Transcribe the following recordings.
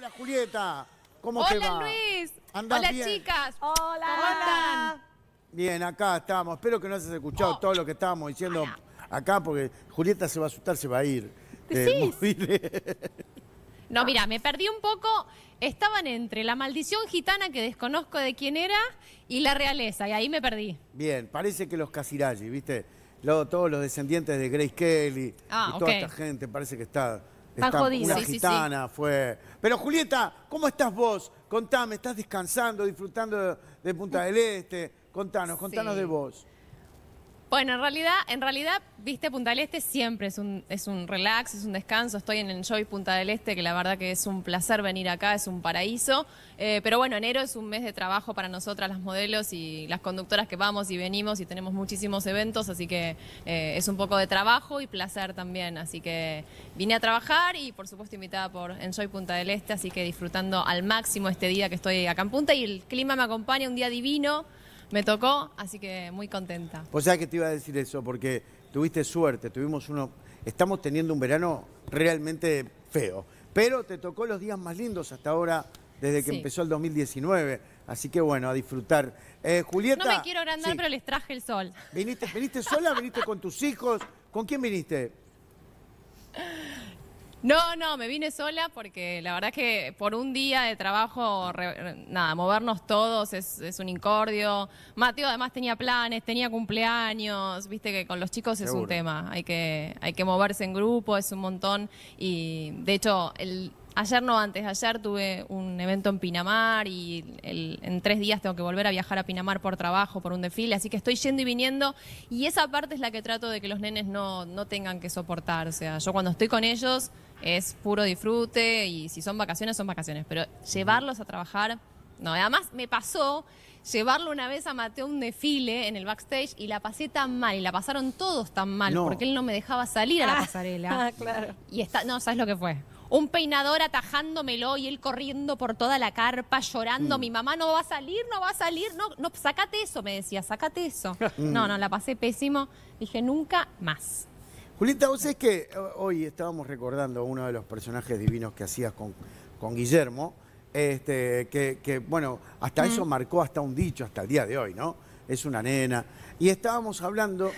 Hola, Julieta. ¿Cómo Hola, te va? Luis. Hola, chicas. Hola. ¿Cómo Bien, acá estamos. Espero que no hayas escuchado oh. todo lo que estábamos diciendo acá, porque Julieta se va a asustar, se va a ir. ¿Decís? Eh, no, mira, me perdí un poco. Estaban entre la maldición gitana, que desconozco de quién era, y la realeza, y ahí me perdí. Bien, parece que los Casiraghi, ¿viste? Luego, todos los descendientes de Grace Kelly ah, y toda esta gente, parece que está tan gitana fue. Pero Julieta, ¿cómo estás vos? Contame, ¿estás descansando, disfrutando de Punta del Este? Contanos, contanos de vos. Bueno, en realidad, en realidad, viste, Punta del Este siempre es un, es un relax, es un descanso. Estoy en Enjoy Punta del Este, que la verdad que es un placer venir acá, es un paraíso. Eh, pero bueno, enero es un mes de trabajo para nosotras, las modelos y las conductoras que vamos y venimos y tenemos muchísimos eventos, así que eh, es un poco de trabajo y placer también. Así que vine a trabajar y por supuesto invitada por Enjoy Punta del Este, así que disfrutando al máximo este día que estoy acá en Punta y el clima me acompaña, un día divino me tocó, así que muy contenta. Pues ya que te iba a decir eso, porque tuviste suerte, tuvimos uno, estamos teniendo un verano realmente feo, pero te tocó los días más lindos hasta ahora desde que empezó el 2019. Así que bueno, a disfrutar. Eh, Julieta. No me quiero agrandar, pero les traje el sol. ¿Viniste, viniste sola? ¿Viniste con tus hijos? ¿Con quién viniste? No, no, me vine sola porque la verdad es que por un día de trabajo, nada, movernos todos es, un incordio. Mateo además tenía planes, tenía cumpleaños, viste que con los chicos es un tema, hay que, hay que moverse en grupo, es un montón. Y de hecho, el, ayer no, antes ayer tuve un evento en Pinamar y en tres días tengo que volver a viajar a Pinamar por trabajo, por un desfile, así que estoy yendo y viniendo y esa parte es la que trato de que los nenes no, no tengan que soportar. O sea, yo cuando estoy con ellos es puro disfrute y si son vacaciones, son vacaciones. Pero llevarlos a trabajar, no. Además, me pasó llevarlo una vez a Mateo un desfile en el backstage y la pasé tan mal y la pasaron todos tan mal porque él no me dejaba salir a la ah. pasarela. Ah, claro. Y está, no, ¿sabes lo que fue? Un peinador atajándomelo y él corriendo por toda la carpa llorando, mm. mi mamá no va a salir, no va a salir, no, no, sacate eso, me decía, sácate eso. no, no, la pasé pésimo, dije nunca más. Julieta, vos es que eh, hoy estábamos recordando uno de los personajes divinos que hacías con, con Guillermo, este, que, bueno, hasta mm. eso marcó hasta un dicho, hasta el día de hoy, ¿no? Es una nena. Y estábamos hablando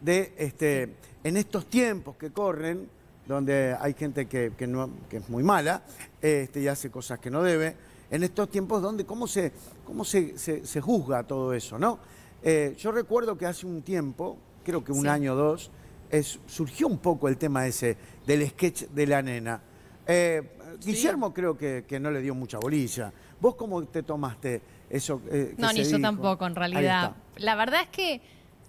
de, este, en estos tiempos que corren, donde hay gente que, es muy mala este, y hace cosas que no debe, en estos tiempos donde cómo se, cómo se, juzga todo eso, ¿no? Eh, yo recuerdo que hace un tiempo, creo que un año o dos, surgió un poco el tema ese del sketch de la nena. Eh, Guillermo creo que, no le dio mucha bolilla. ¿Vos cómo te tomaste eso? Eh, no, ni yo tampoco, en realidad. La verdad es que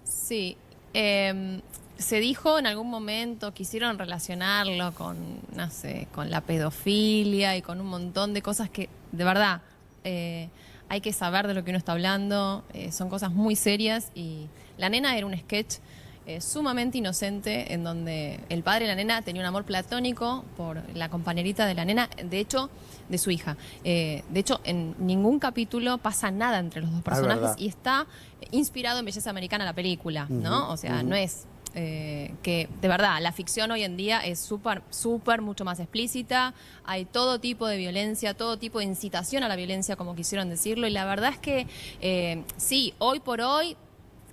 sí. Em, se dijo en algún momento, quisieron relacionarlo con, no sé, con la pedofilia y con un montón de cosas que, de verdad, eh, hay que saber de lo que uno está hablando. son cosas muy serias y la nena era un sketch eh, sumamente inocente, en donde el padre de la nena tenía un amor platónico por la compañerita de la nena, de hecho, de su hija. Eh, de hecho, en ningún capítulo pasa nada entre los dos ah, personajes y está eh, inspirado en Belleza Americana la película, ¿no? O sea, no es que de verdad la ficción hoy en día es súper, súper mucho más explícita, hay todo tipo de violencia, todo tipo de incitación a la violencia, como quisieron decirlo, y la verdad es que sí, hoy por hoy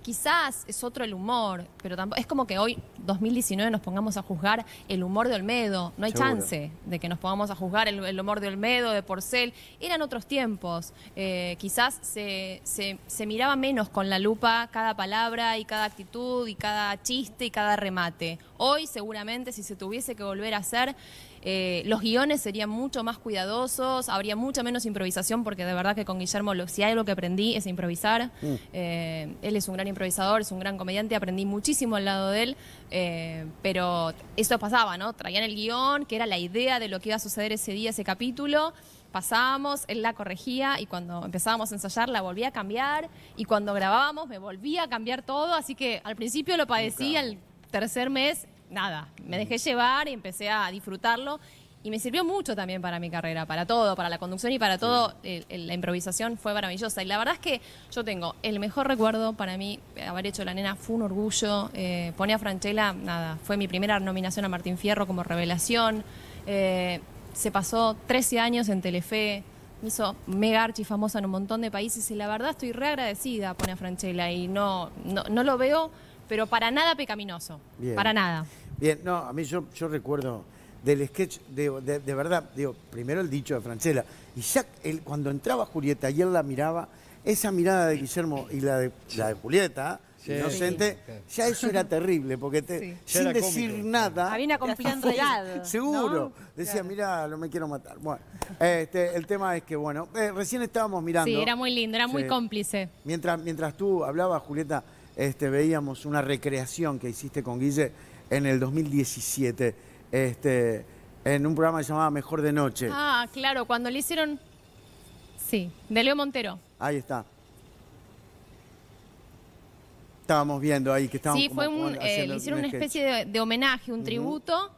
quizás es otro el humor, pero tampoco es como que hoy 2019 nos pongamos a juzgar el humor de Olmedo, no hay chance de que nos pongamos a juzgar el, humor de Olmedo, de Porcel, eran otros tiempos, eh, quizás se, se, se, miraba menos con la lupa cada palabra y cada actitud y cada chiste y cada remate. Hoy seguramente si se tuviese que volver a hacer eh, los guiones serían mucho más cuidadosos, habría mucha menos improvisación, porque de verdad que con Guillermo lo, si hay algo que aprendí es improvisar. Mm. Eh, él es un gran improvisador, es un gran comediante, aprendí muchísimo al lado de él, eh, pero esto pasaba, ¿no? Traían el guión, que era la idea de lo que iba a suceder ese día, ese capítulo pasábamos, él la corregía y cuando empezábamos a ensayar la volvía a cambiar y cuando grabábamos me volvía a cambiar todo, así que al principio lo padecí al tercer mes nada, me dejé llevar y empecé a disfrutarlo. Y me sirvió mucho también para mi carrera, para todo, para la conducción y para todo. la improvisación fue maravillosa. Y la verdad es que yo tengo el mejor recuerdo para mí, haber hecho La Nena fue un orgullo. Eh, pone a Franchella, nada, fue mi primera nominación a Martín Fierro como revelación. Eh, se pasó 13 años en Telefe, me hizo mega archi famosa en un montón de países y la verdad estoy re agradecida, pone a Franchella. Y no, no, no lo veo pero para nada pecaminoso. Para nada. Bien, no, a mí yo, yo recuerdo del sketch, de, verdad, digo, primero el dicho de Francela. y ya cuando entraba Julieta y él la miraba, esa mirada de Guillermo y la de, la de Julieta, inocente, ya eso era terrible, porque te, sin decir nada... Había una complicidad. Seguro. Decía, mira, no me quiero matar. Bueno, este, el tema es que, bueno, eh, recién estábamos mirando... Sí, era muy lindo, era muy cómplice. Mientras, mientras tú hablabas, Julieta... Este, veíamos una recreación que hiciste con Guille en el 2017, este, en un programa llamado Mejor de Noche. Ah, claro, cuando le hicieron... Sí, de Leo Montero. Ahí está. Estábamos viendo ahí que estábamos... Sí, fue un, eh, le hicieron una especie de, homenaje, un tributo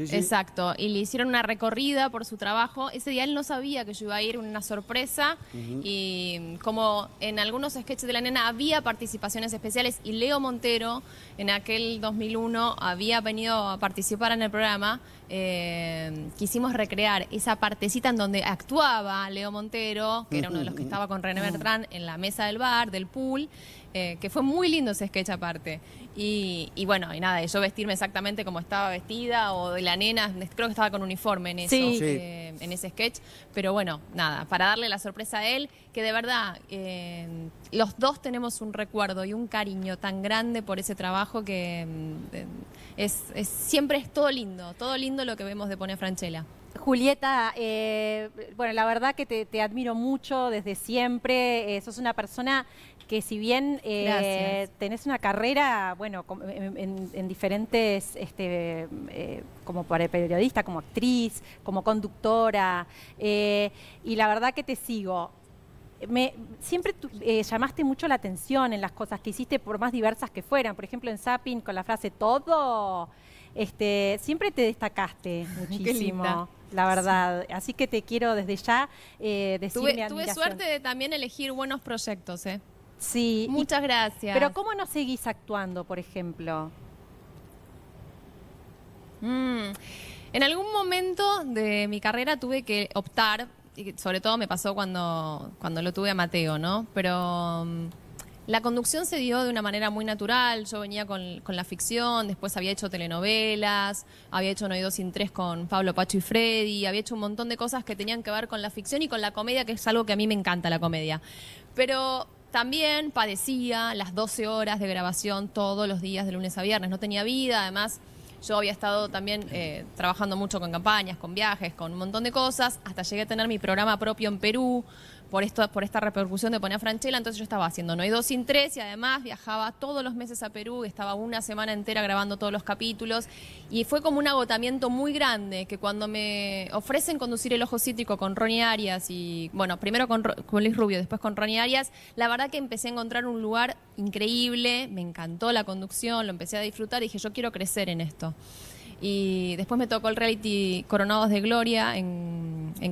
Exacto, y le hicieron una recorrida por su trabajo. Ese día él no sabía que yo iba a ir, una sorpresa. Y como en algunos sketches de la nena había participaciones especiales y Leo Montero en aquel 2001 había venido a participar en el programa, eh, quisimos recrear esa partecita en donde actuaba Leo Montero, que era uno de los que estaba con René Bertrán en la mesa del bar, del pool. Eh, que fue muy lindo ese sketch aparte. Y, y, bueno, y nada, yo vestirme exactamente como estaba vestida, o de la nena, creo que estaba con uniforme en eso, eh, en ese sketch. Pero bueno, nada, para darle la sorpresa a él, que de verdad eh, los dos tenemos un recuerdo y un cariño tan grande por ese trabajo que mm, es, siempre es todo lindo, todo lindo lo que vemos de Pone Franchella. Julieta, eh, bueno, la verdad que te, admiro mucho desde siempre. Eh, sos una persona que si bien eh, tenés una carrera, bueno, en, diferentes, este, eh, como periodista, como actriz, como conductora, y la verdad que te sigo. Me, siempre llamaste mucho la atención en las cosas que hiciste, por más diversas que fueran. Por ejemplo, en Zapping, con la frase todo, este, siempre te destacaste muchísimo la verdad. Así que te quiero desde ya eh, decir tuve, suerte de también elegir buenos proyectos, ¿eh? Sí. Muchas gracias. Pero ¿cómo no seguís actuando, por ejemplo? Mm. En algún momento de mi carrera tuve que optar, y sobre todo me pasó cuando, cuando lo tuve a Mateo, ¿no? Pero... Mm, la conducción se dio de una manera muy natural, yo venía con, la ficción, después había hecho telenovelas, había hecho No hay dos sin tres con Pablo Pacho y Freddy, había hecho un montón de cosas que tenían que ver con la ficción y con la comedia, que es algo que a mí me encanta la comedia. Pero también padecía las 12 horas de grabación todos los días de lunes a viernes, no tenía vida, además yo había estado también eh, trabajando mucho con campañas, con viajes, con un montón de cosas, hasta llegué a tener mi programa propio en Perú, por, esto, por esta repercusión de poner a Franchella, entonces yo estaba haciendo No hay dos sin tres y además viajaba todos los meses a Perú, estaba una semana entera grabando todos los capítulos y fue como un agotamiento muy grande que cuando me ofrecen conducir El Ojo Cítrico con Ronnie Arias y, bueno, primero con, con Luis Rubio, después con Ronnie Arias, la verdad que empecé a encontrar un lugar increíble, me encantó la conducción, lo empecé a disfrutar y dije, yo quiero crecer en esto. Y después me tocó el reality Coronados de Gloria en,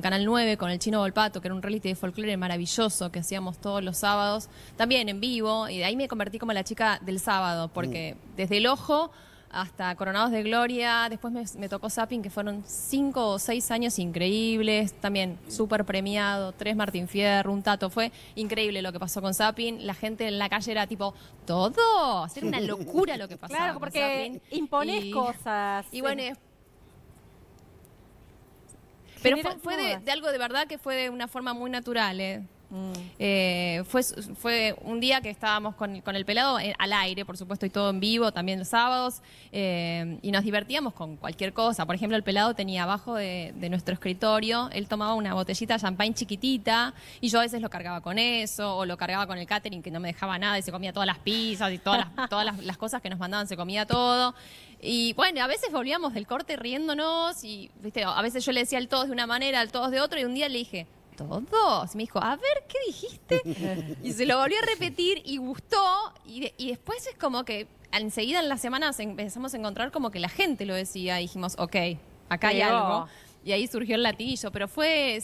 Canal 9 con el Chino Volpato, que era un reality de folclore maravilloso que hacíamos todos los sábados, también en vivo. Y de ahí me convertí como la chica del sábado, porque mm. desde el ojo hasta Coronados de Gloria. Después me, tocó Sapping que fueron cinco o seis años increíbles. También súper premiado. Tres Martín Fierro, un Tato. Fue increíble lo que pasó con Sapping La gente en la calle era tipo, todo. Era una locura lo que pasó. Claro, porque imponés cosas. Y bueno, pero fue, de, de, algo de verdad que fue de una forma muy natural. ¿eh? Eh, fue, fue un día que estábamos con, el pelado eh, al aire, por supuesto, y todo en vivo, también los sábados, eh, y nos divertíamos con cualquier cosa. Por ejemplo, el pelado tenía abajo de, nuestro escritorio, él tomaba una botellita de champán chiquitita, y yo a veces lo cargaba con eso, o lo cargaba con el catering, que no me dejaba nada, y se comía todas las pizzas y todas las, todas las, cosas que nos mandaban, se comía todo. Y bueno, a veces volvíamos del corte riéndonos y a veces yo le decía al todos de una manera, al todos de otro y un día le dije, todos. Me dijo, a ver, ¿qué dijiste? Y se lo volvió a repetir y gustó. Y, y después es como que enseguida en las semanas empezamos a encontrar como que la gente lo decía. Y dijimos, ok, acá hay algo. Y ahí surgió el latillo. Pero fue.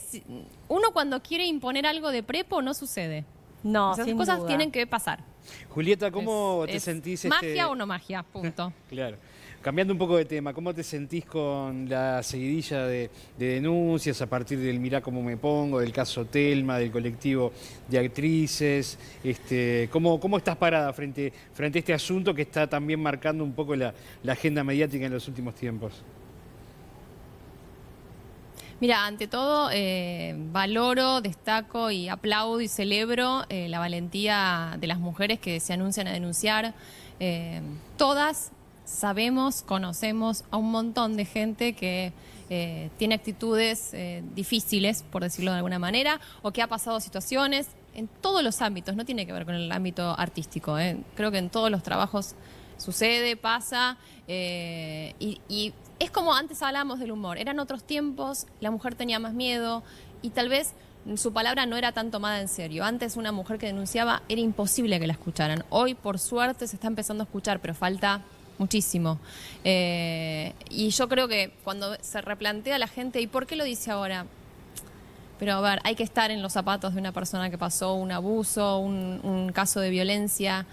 Uno cuando quiere imponer algo de prepo no sucede. No, Esas cosas tienen que pasar. Julieta, ¿cómo te sentís? ¿Magia este? o no magia? Punto. claro. Cambiando un poco de tema, ¿cómo te sentís con la seguidilla de, denuncias a partir del Mirá cómo me pongo, del caso Telma, del colectivo de actrices? Este, ¿cómo, ¿Cómo estás parada frente, frente a este asunto que está también marcando un poco la, agenda mediática en los últimos tiempos? Mira, ante todo, eh, valoro, destaco y aplaudo y celebro eh, la valentía de las mujeres que se anuncian a denunciar. Eh, todas sabemos, conocemos a un montón de gente que eh, tiene actitudes eh, difíciles, por decirlo de alguna manera, o que ha pasado situaciones en todos los ámbitos, no tiene que ver con el ámbito artístico, ¿eh? creo que en todos los trabajos sucede, pasa, y, es como antes hablábamos del humor, eran otros tiempos, la mujer tenía más miedo y tal vez su palabra no era tan tomada en serio. Antes una mujer que denunciaba era imposible que la escucharan. Hoy por suerte se está empezando a escuchar, pero falta muchísimo. Eh, y yo creo que cuando se replantea la gente, ¿y por qué lo dice ahora? Pero a ver, hay que estar en los zapatos de una persona que pasó un abuso, un, un caso de violencia.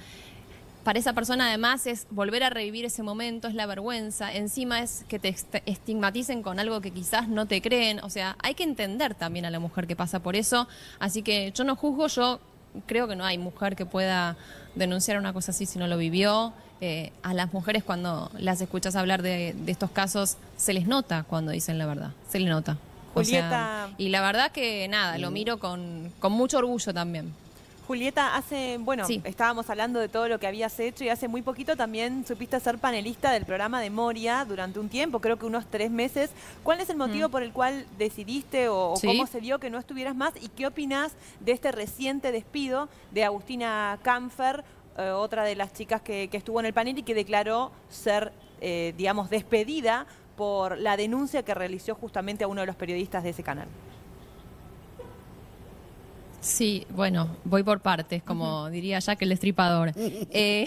Para esa persona además es volver a revivir ese momento, es la vergüenza, encima es que te estigmaticen con algo que quizás no te creen, o sea, hay que entender también a la mujer que pasa por eso, así que yo no juzgo, yo creo que no hay mujer que pueda denunciar una cosa así si no lo vivió. Eh, a las mujeres cuando las escuchas hablar de, estos casos, se les nota cuando dicen la verdad, se les nota. y la verdad que nada, lo miro con, con mucho orgullo también. Julieta, hace, bueno, estábamos hablando de todo lo que habías hecho y hace muy poquito también supiste ser panelista del programa de Moria durante un tiempo, creo que unos tres meses. ¿Cuál es el motivo mm. por el cual decidiste o, cómo se dio que no estuvieras más? ¿Y qué opinas de este reciente despido de Agustina Camfer, eh, otra de las chicas que, estuvo en el panel y que declaró ser, eh, digamos, despedida por la denuncia que realizó justamente a uno de los periodistas de ese canal? Sí, bueno, voy por partes, como diría Jack el Destripador. Eh,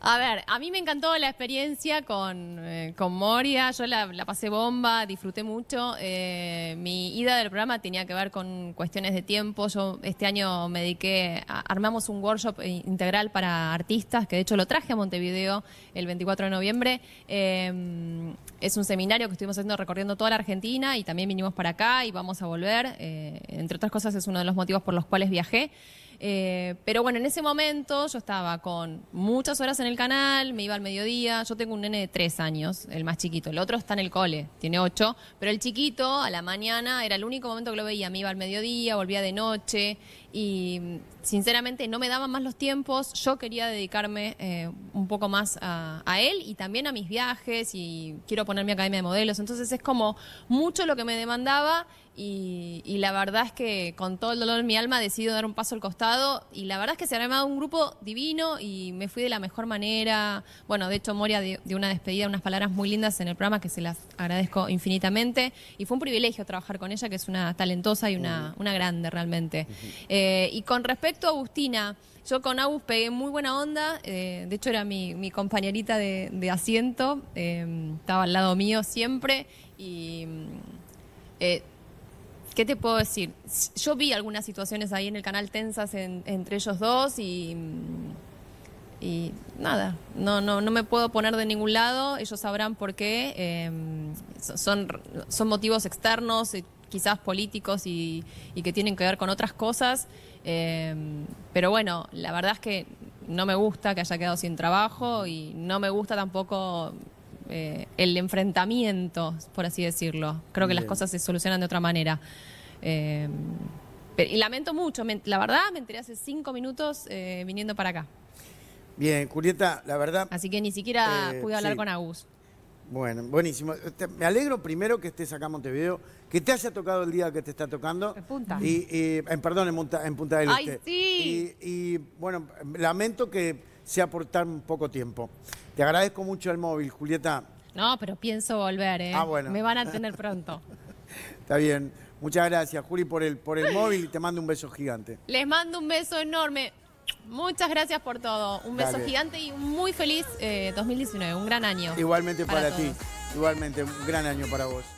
a ver, a mí me encantó la experiencia con, eh, Moria, yo la, pasé bomba, disfruté mucho. Eh, mi ida del programa tenía que ver con cuestiones de tiempo, yo este año me dediqué, armamos un workshop integral para artistas, que de hecho lo traje a Montevideo el 24 de noviembre. Em, es un seminario que estuvimos haciendo recorriendo toda la Argentina y también vinimos para acá y vamos a volver. Eh, entre otras cosas, es uno de los motivos por los cuales viajé. Eh, pero bueno, en ese momento yo estaba con muchas horas en el canal, me iba al mediodía. Yo tengo un nene de tres años, el más chiquito. El otro está en el cole, tiene ocho. Pero el chiquito, a la mañana, era el único momento que lo veía. Me iba al mediodía, volvía de noche. Y sinceramente no me daban más los tiempos. Yo quería dedicarme eh, un poco más a, él y también a mis viajes. Y quiero ponerme a academia de modelos. Entonces es como mucho lo que me demandaba. Y, la verdad es que con todo el dolor en mi alma decido dar un paso al costado y la verdad es que se ha armado un grupo divino y me fui de la mejor manera. Bueno, de hecho Moria dio de una despedida, unas palabras muy lindas en el programa que se las agradezco infinitamente y fue un privilegio trabajar con ella, que es una talentosa y una, una grande realmente. Eh, y con respecto a Agustina, yo con Agus pegué muy buena onda, eh, de hecho era mi, compañerita de, asiento, eh, estaba al lado mío siempre y... ¿Qué te puedo decir? Yo vi algunas situaciones ahí en el canal tensas entre ellos dos y, mm, y nada, no, no, no me puedo poner de ningún lado, ellos sabrán por qué, em, son, son motivos externos, eh, quizás políticos y, que tienen que ver con otras cosas, em, pero bueno, la verdad es que no me gusta que haya quedado sin trabajo y no me gusta tampoco eh, el enfrentamiento, por así decirlo. Creo que las cosas se solucionan de otra manera. Eh, y lamento mucho, la verdad me enteré hace cinco minutos eh, viniendo para acá. Bien, Julieta, la verdad... Así que ni siquiera pude hablar con Agus. Bueno, buenísimo. Me alegro primero que estés acá en Montevideo, que te haya tocado el día que te está tocando. En Punta. Y, en, perdón, en, Punta, en Punta del este. Y, y, bueno, lamento que sea por tan poco tiempo. Te agradezco mucho el móvil, Julieta. No, pero pienso volver, ¿eh? Ah, bueno. Me van a tener pronto. Está bien. Muchas gracias, Juli, por el, por el móvil te mando un beso gigante. Les mando un beso enorme. Muchas gracias por todo. Un beso gigante y un muy feliz 2019, eh, un gran año. Igualmente para ti, igualmente un gran año para vos.